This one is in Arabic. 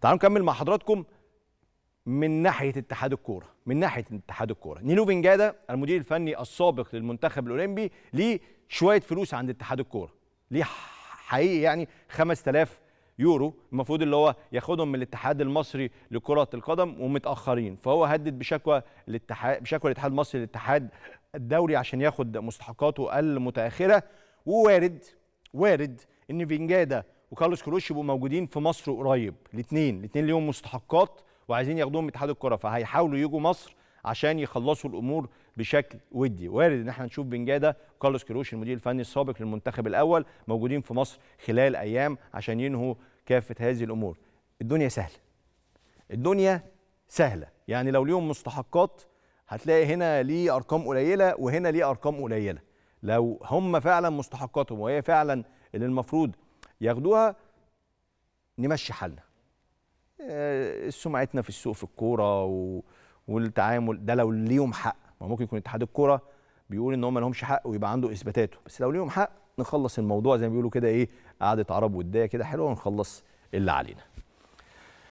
تعالوا نكمل مع حضراتكم من ناحيه اتحاد الكوره من ناحيه اتحاد الكوره نيلو بنجاده المدير الفني السابق للمنتخب الاولمبي ليه شويه فلوس عند اتحاد الكوره ليه حقيقي يعني 5000 يورو المفروض اللي هو ياخدهم من الاتحاد المصري لكره القدم ومتاخرين فهو هدد بشكوى الاتحاد بشكوى الاتحاد المصري للاتحاد الدولي عشان ياخد مستحقاته المتاخره ووارد وارد ان فينجادا وكارلوس كروش يبقوا موجودين في مصر قريب الاثنين الاثنين ليهم مستحقات وعايزين ياخدوهم اتحاد الكره فهيحاولوا يجوا مصر عشان يخلصوا الامور بشكل ودي وارد ان احنا نشوف بنجاده وكارلوس كروش المدير الفني السابق للمنتخب الاول موجودين في مصر خلال ايام عشان ينهوا كافه هذه الامور الدنيا سهله الدنيا سهله يعني لو ليهم مستحقات هتلاقي هنا ليه ارقام قليله وهنا ليه ارقام قليله لو هم فعلا مستحقاتهم وهي فعلا اللي المفروض ياخدوها نمشي حالنا آه، سمعتنا في السوق في الكوره و... والتعامل ده لو ليهم حق ما ممكن يكون اتحاد الكوره بيقول ان هم ما لهمش حق ويبقى عنده اثباتاته بس لو ليهم حق نخلص الموضوع زي ما بيقولوا كده ايه قعده عرب وديه كده حلوه ونخلص اللي علينا